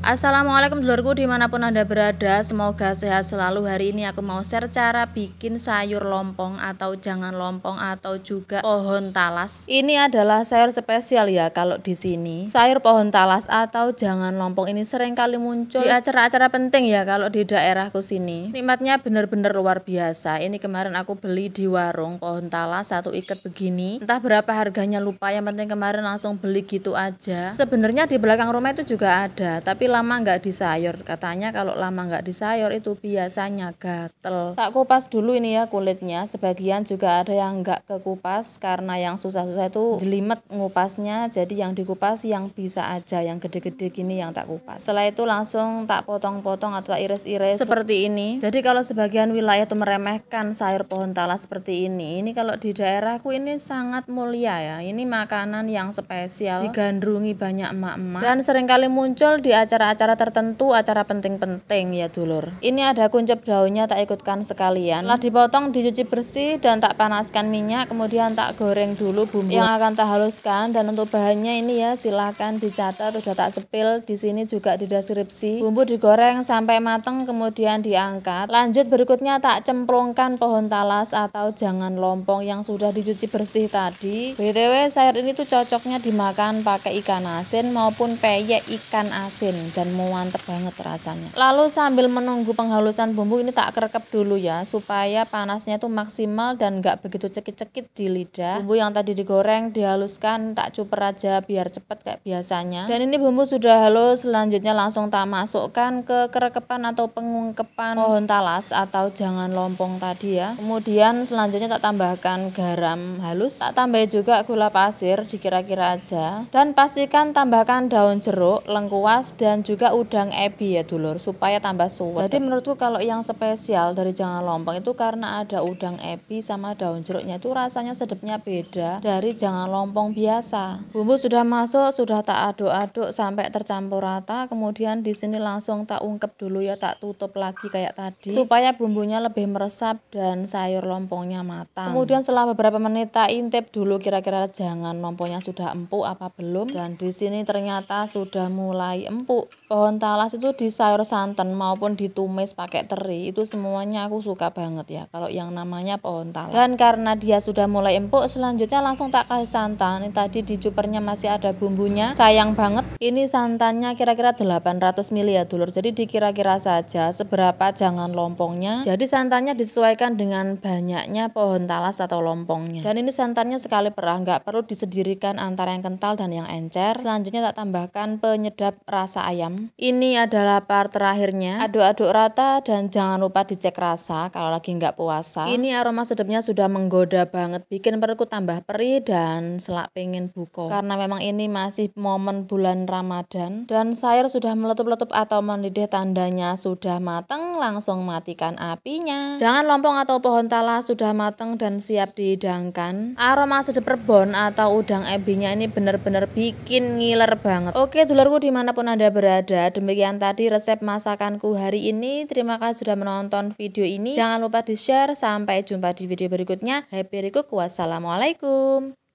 Assalamualaikum dulurku dimanapun anda berada Semoga sehat selalu hari ini aku mau share cara bikin sayur lompong atau jangan lompong atau juga pohon talas Ini adalah sayur spesial ya kalau di sini Sayur pohon talas atau jangan lompong ini sering kali muncul di acara-acara penting ya kalau di daerahku sini Nikmatnya benar-benar luar biasa Ini kemarin aku beli di warung pohon talas satu ikat begini Entah berapa harganya lupa yang penting kemarin langsung beli gitu aja Sebenarnya di belakang rumah itu juga ada tapi lama nggak disayur katanya kalau lama nggak disayur itu biasanya gatel tak kupas dulu ini ya kulitnya sebagian juga ada yang nggak kekupas karena yang susah-susah itu jelimet ngupasnya jadi yang dikupas yang bisa aja yang gede-gede gini yang tak kupas setelah itu langsung tak potong-potong atau tak iris-iris seperti ini jadi kalau sebagian wilayah itu meremehkan sayur pohon talas seperti ini ini kalau di daerahku ini sangat mulia ya ini makanan yang spesial digandrungi banyak emak-emak dan seringkali muncul di acara acara-acara tertentu, acara penting-penting ya dulur. Ini ada kuncup daunnya tak ikutkan sekalian. Setelah dipotong, dicuci bersih dan tak panaskan minyak, kemudian tak goreng dulu bumbu yang akan tak haluskan dan untuk bahannya ini ya silahkan dicatat sudah tak sepil di sini juga di deskripsi. Bumbu digoreng sampai matang, kemudian diangkat. Lanjut berikutnya tak cemplungkan pohon talas atau jangan lompong yang sudah dicuci bersih tadi. BTW sayur ini tuh cocoknya dimakan pakai ikan asin maupun peyek ikan asin dan mantep banget rasanya lalu sambil menunggu penghalusan bumbu ini tak kerekep dulu ya supaya panasnya tuh maksimal dan nggak begitu cekit-cekit di lidah bumbu yang tadi digoreng dihaluskan tak cuper aja biar cepet kayak biasanya dan ini bumbu sudah halus selanjutnya langsung tak masukkan ke kerekepan atau pengungkepan pohon talas atau jangan lompong tadi ya kemudian selanjutnya tak tambahkan garam halus tak tambah juga gula pasir dikira-kira aja dan pastikan tambahkan daun jeruk lengkuas dan juga udang ebi ya dulur supaya tambah suwet. Jadi menurutku kalau yang spesial dari jangan lompong itu karena ada udang ebi sama daun jeruknya itu rasanya sedapnya beda dari jangan lompong biasa. Bumbu sudah masuk, sudah tak aduk-aduk sampai tercampur rata. Kemudian di sini langsung tak ungkep dulu ya, tak tutup lagi kayak tadi supaya bumbunya lebih meresap dan sayur lompongnya matang. Kemudian setelah beberapa menit tak intip dulu kira-kira jangan lompongnya sudah empuk apa belum dan di sini ternyata sudah mulai empuk pohon talas itu di sayur santan maupun ditumis pakai teri itu semuanya aku suka banget ya kalau yang namanya pohon talas dan karena dia sudah mulai empuk selanjutnya langsung tak kasih santan ini tadi di cupernya masih ada bumbunya sayang banget ini santannya kira-kira 800 ml ya dulur jadi dikira-kira saja seberapa jangan lompongnya jadi santannya disesuaikan dengan banyaknya pohon talas atau lompongnya dan ini santannya sekali perah nggak perlu disedirikan antara yang kental dan yang encer selanjutnya tak tambahkan penyedap rasa ayam ayam. Ini adalah part terakhirnya. Aduk-aduk rata dan jangan lupa dicek rasa kalau lagi nggak puasa. Ini aroma sedapnya sudah menggoda banget, bikin perutku tambah perih dan selak pengen buko. Karena memang ini masih momen bulan Ramadan dan sayur sudah meletup-letup atau mendidih tandanya sudah mateng, langsung matikan apinya. Jangan lompong atau pohon tala sudah mateng dan siap dihidangkan. Aroma sedap rebon atau udang ebinya ini benar-benar bikin ngiler banget. Oke, dulurku dimanapun Anda berada, berada. Demikian tadi resep masakanku hari ini. Terima kasih sudah menonton video ini. Jangan lupa di-share. Sampai jumpa di video berikutnya. Happy berikut Wassalamualaikum.